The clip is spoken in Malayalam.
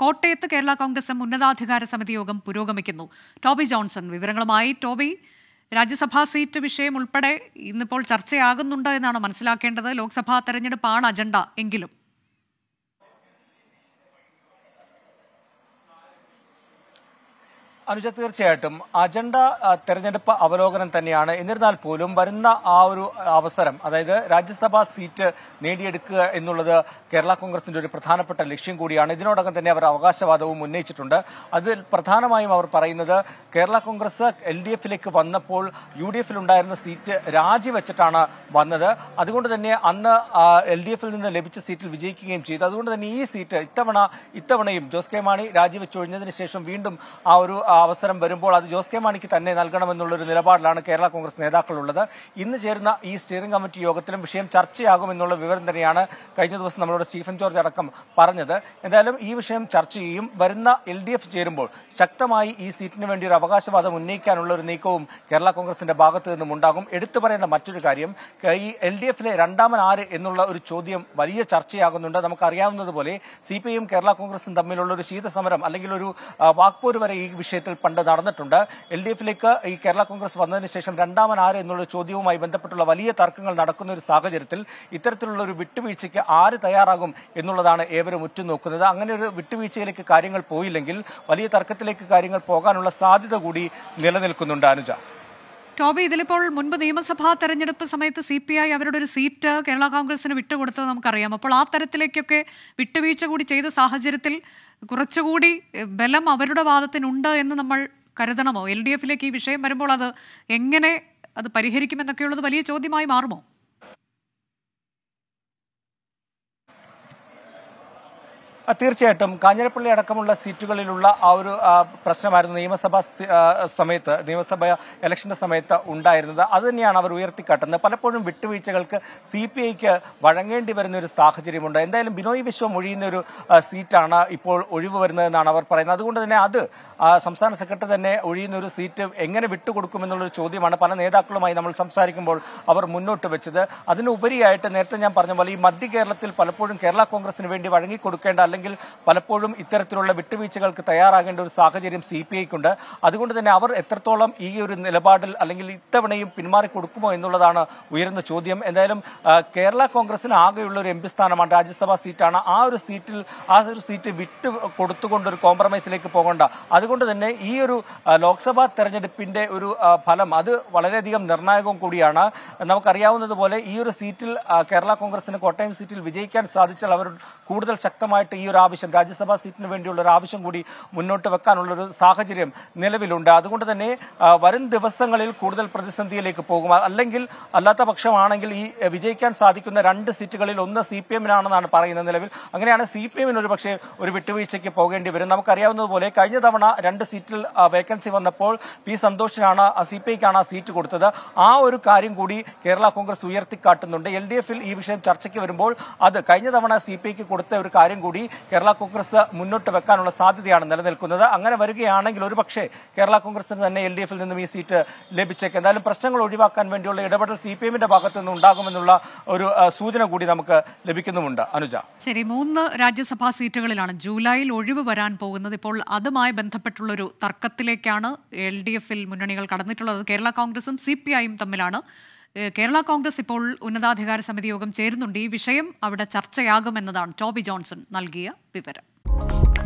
കോട്ടയത്ത് കേരള കോൺഗ്രസ് ഉന്നതാധികാര സമിതി യോഗം പുരോഗമിക്കുന്നു ടോബി ജോൺസൺ വിവരങ്ങളുമായി ടോബി രാജ്യസഭാ സീറ്റ് വിഷയം ഉൾപ്പെടെ ഇന്നിപ്പോൾ ചർച്ചയാകുന്നുണ്ട് എന്നാണ് മനസ്സിലാക്കേണ്ടത് ലോക്സഭാ തെരഞ്ഞെടുപ്പാണ് അജണ്ട എങ്കിലും അനുജ തീർച്ചയായിട്ടും അജണ്ട തെരഞ്ഞെടുപ്പ് അവലോകനം തന്നെയാണ് എന്നിരുന്നാൽ പോലും വരുന്ന ആ ഒരു അവസരം അതായത് രാജ്യസഭാ സീറ്റ് നേടിയെടുക്കുക എന്നുള്ളത് കേരള കോൺഗ്രസിന്റെ ഒരു പ്രധാനപ്പെട്ട ലക്ഷ്യം കൂടിയാണ് ഇതിനോടകം തന്നെ അവർ അവകാശവാദവും ഉന്നയിച്ചിട്ടുണ്ട് അതിൽ പ്രധാനമായും അവർ പറയുന്നത് കേരള കോൺഗ്രസ് എൽ ഡി എഫിലേക്ക് വന്നപ്പോൾ യു ഡി എഫിലുണ്ടായിരുന്ന സീറ്റ് രാജിവെച്ചിട്ടാണ് വന്നത് അതുകൊണ്ട് തന്നെ അന്ന് എൽ ഡി എഫിൽ നിന്ന് ലഭിച്ച സീറ്റിൽ വിജയിക്കുകയും ചെയ്തു അതുകൊണ്ട് തന്നെ ഈ സീറ്റ് ഇത്തവണ ഇത്തവണയും ജോസ് കെ മാണി രാജിവെച്ചൊഴിഞ്ഞതിന് ശേഷം വീണ്ടും ആ ഒരു അവസരം വരുമ്പോൾ അത് ജോസ് കെ മാണിക്ക് തന്നെ നൽകണമെന്നുള്ളൊരു നിലപാടിലാണ് കേരള കോൺഗ്രസ് നേതാക്കളുള്ളത് ഇന്ന് ചേരുന്ന ഈ സ്റ്റിയറിംഗ് കമ്മിറ്റി യോഗത്തിലും വിഷയം ചർച്ചയാകുമെന്നുള്ള വിവരം തന്നെയാണ് കഴിഞ്ഞ ദിവസം നമ്മളോട് സ്റ്റീഫൻ ജോർജ് അടക്കം പറഞ്ഞത് എന്തായാലും ഈ വിഷയം ചർച്ച ചെയ്യും വരുന്ന എൽ ഡി എഫ് ചേരുമ്പോൾ ശക്തമായി ഈ സീറ്റിന് വേണ്ടി ഒരു അവകാശവാദം ഉന്നയിക്കാനുള്ള ഒരു നീക്കവും കേരള കോൺഗ്രസിന്റെ ഭാഗത്തു നിന്നും ഉണ്ടാകും എടുത്തു പറയേണ്ട മറ്റൊരു കാര്യം ഈ എൽ ഡി എഫിലെ രണ്ടാമൻ ആര് എന്നുള്ള ഒരു ചോദ്യം വലിയ ചർച്ചയാകുന്നുണ്ട് നമുക്കറിയാവുന്നതുപോലെ സി പി എം കേരള കോൺഗ്രസും തമ്മിലുള്ള ഒരു ശീതസമരം അല്ലെങ്കിൽ ഒരു വാക്പോര് വരെ ഈ വിഷയത്തിൽ കേരളത്തിൽ പണ്ട് നടന്നിട്ടുണ്ട് എൽ ഡി എഫിലേക്ക് ഈ കേരള കോൺഗ്രസ് വന്നതിന് ശേഷം രണ്ടാമൻ ആര് എന്നുള്ള ചോദ്യവുമായി ബന്ധപ്പെട്ടുള്ള വലിയ തർക്കങ്ങൾ നടക്കുന്ന ഒരു സാഹചര്യത്തിൽ ഇത്തരത്തിലുള്ള ഒരു വിട്ടുവീഴ്ചയ്ക്ക് ആര് തയ്യാറാകും എന്നുള്ളതാണ് ഏവരും ഉറ്റുനോക്കുന്നത് അങ്ങനെ ഒരു വിട്ടുവീഴ്ചയിലേക്ക് കാര്യങ്ങൾ പോയില്ലെങ്കിൽ വലിയ തർക്കത്തിലേക്ക് കാര്യങ്ങൾ പോകാനുള്ള സാധ്യത കൂടി നിലനിൽക്കുന്നുണ്ട് അനുജ ടോബി ഇതിലിപ്പോൾ മുൻപ് നിയമസഭാ തെരഞ്ഞെടുപ്പ് സമയത്ത് സി പി ഐ അവരുടെ ഒരു സീറ്റ് കേരള കോൺഗ്രസിന് വിട്ടുകൊടുത്തത് നമുക്കറിയാം അപ്പോൾ ആ തരത്തിലേക്കൊക്കെ വിട്ടുവീഴ്ച കൂടി ചെയ്ത സാഹചര്യത്തിൽ കുറച്ചുകൂടി ബലം അവരുടെ വാദത്തിനുണ്ട് എന്ന് നമ്മൾ കരുതണമോ എൽ ഡി എഫിലേക്ക് ഈ വിഷയം വരുമ്പോൾ അത് എങ്ങനെ അത് പരിഹരിക്കുമെന്നൊക്കെയുള്ളത് വലിയ ചോദ്യമായി മാറുമോ തീർച്ചയായിട്ടും കാഞ്ഞിരപ്പള്ളി അടക്കമുള്ള സീറ്റുകളിലുള്ള ആ ഒരു പ്രശ്നമായിരുന്നു നിയമസഭാ സമയത്ത് നിയമസഭ ഇലക്ഷന്റെ സമയത്ത് ഉണ്ടായിരുന്നത് അത് തന്നെയാണ് അവർ ഉയർത്തിക്കാട്ടുന്നത് പലപ്പോഴും വിട്ടുവീഴ്ചകൾക്ക് സി പി ഐക്ക് വഴങ്ങേണ്ടി വരുന്ന ഒരു സാഹചര്യമുണ്ട് എന്തായാലും ബിനോയ് വിശ്വം ഒഴിയുന്ന ഒരു സീറ്റാണ് ഇപ്പോൾ ഒഴിവ് വരുന്നതെന്നാണ് അവർ പറയുന്നത് അതുകൊണ്ട് തന്നെ അത് സംസ്ഥാന സെക്രട്ടറി തന്നെ ഒഴിയുന്ന ഒരു സീറ്റ് എങ്ങനെ വിട്ടുകൊടുക്കുമെന്നുള്ളൊരു ചോദ്യമാണ് പല നേതാക്കളുമായി നമ്മൾ സംസാരിക്കുമ്പോൾ അവർ മുന്നോട്ട് വെച്ചത് അതിനുപരിയായിട്ട് നേരത്തെ ഞാൻ പറഞ്ഞ പോലെ ഈ മധ്യ കേരളത്തിൽ പലപ്പോഴും കേരള കോൺഗ്രസിന് വേണ്ടി വഴങ്ങിക്കൊടുക്കേണ്ട അല്ലെങ്കിൽ അല്ലെങ്കിൽ പലപ്പോഴും ഇത്തരത്തിലുള്ള വിട്ടുവീഴ്ചകൾക്ക് തയ്യാറാകേണ്ട ഒരു സാഹചര്യം സി പി ഐക്കുണ്ട് അതുകൊണ്ട് തന്നെ അവർ എത്രത്തോളം ഈ ഒരു നിലപാടിൽ അല്ലെങ്കിൽ ഇത്തവണയും പിന്മാറിക്കൊടുക്കുമോ എന്നുള്ളതാണ് ഉയരുന്ന ചോദ്യം എന്തായാലും കേരള കോൺഗ്രസിന് ആകെയുള്ള ഒരു എം പി സ്ഥാനമാണ് രാജ്യസഭാ സീറ്റാണ് ആ ഒരു സീറ്റിൽ ആ ഒരു സീറ്റ് വിട്ട് കൊടുത്തുകൊണ്ട് ഒരു കോംപ്രമൈസിലേക്ക് പോകേണ്ട അതുകൊണ്ട് തന്നെ ഈ ഒരു ലോക്സഭാ തെരഞ്ഞെടുപ്പിന്റെ ഒരു ഫലം അത് വളരെയധികം നിർണായകവും കൂടിയാണ് നമുക്കറിയാവുന്നതുപോലെ ഈ ഒരു സീറ്റിൽ കേരള കോൺഗ്രസിന് കോട്ടയം സീറ്റിൽ വിജയിക്കാൻ സാധിച്ചാൽ അവർ കൂടുതൽ ശക്തമായിട്ട് ഈ ഒരു ആവശ്യം രാജ്യസഭാ സീറ്റിന് വേണ്ടിയുള്ള ഒരു ആവശ്യം കൂടി മുന്നോട്ട് വെക്കാനുള്ള ഒരു സാഹചര്യം നിലവിലുണ്ട് അതുകൊണ്ട് തന്നെ വരും ദിവസങ്ങളിൽ കൂടുതൽ പ്രതിസന്ധിയിലേക്ക് പോകും അല്ലെങ്കിൽ അല്ലാത്ത പക്ഷമാണെങ്കിൽ ഈ വിജയിക്കാൻ സാധിക്കുന്ന രണ്ട് സീറ്റുകളിൽ ഒന്ന് സി പി എമ്മിനാണെന്നാണ് പറയുന്ന നിലവിൽ അങ്ങനെയാണ് സി പി എമ്മിന് ഒരു പക്ഷേ ഒരു വിട്ടുവീഴ്ചയ്ക്ക് പോകേണ്ടി വരും നമുക്കറിയാവുന്നതുപോലെ കഴിഞ്ഞ തവണ രണ്ട് സീറ്റിൽ വേക്കൻസി വന്നപ്പോൾ പി സന്തോഷിനാണ് സി പി ഐക്കാണ് ആ സീറ്റ് കൊടുത്തത് ആ ഒരു കാര്യം കൂടി കേരള കോൺഗ്രസ് ഉയർത്തിക്കാട്ടുന്നുണ്ട് എൽ ഡി എഫിൽ ഈ വിഷയം ചർച്ചയ്ക്ക് വരുമ്പോൾ അത് കഴിഞ്ഞ തവണ സി പി ഐക്ക് കൊടുത്ത ഒരു കാര്യം കൂടി കേരള കോൺഗ്രസ് മുന്നോട്ട് വെക്കാനുള്ള സാധ്യതയാണ് നിലനിൽക്കുന്നത് അങ്ങനെ വരികയാണെങ്കിൽ ഒരുപക്ഷെ കേരള കോൺഗ്രസിന് തന്നെ എൽ ഡി എഫിൽ നിന്നും ഈ സീറ്റ് ലഭിച്ചേക്കും എന്തായാലും പ്രശ്നങ്ങൾ ഒഴിവാക്കാൻ വേണ്ടിയുള്ള ഇടപെടൽ സി പി എമ്മിന്റെ ഭാഗത്തു ഉണ്ടാകുമെന്നുള്ള ഒരു സൂചന കൂടി നമുക്ക് ലഭിക്കുന്നുമുണ്ട് അനുജ ശരി മൂന്ന് രാജ്യസഭാ സീറ്റുകളിലാണ് ജൂലൈയിൽ ഒഴിവ് വരാൻ പോകുന്നത് ഇപ്പോൾ അതുമായി ബന്ധപ്പെട്ടുള്ള ഒരു തർക്കത്തിലേക്കാണ് എൽ ഡി എഫിൽ മുന്നണികൾ കടന്നിട്ടുള്ളത് കേരള കോൺഗ്രസും സി പി ഐയും തമ്മിലാണ് കേരള കോൺഗ്രസ് ഇപ്പോൾ ഉന്നതാധികാര സമിതി യോഗം ചേരുന്നുണ്ട് ഈ വിഷയം അവിടെ ചർച്ചയാകുമെന്നതാണ് ടോബി ജോൺസൺ നൽകിയ വിവരം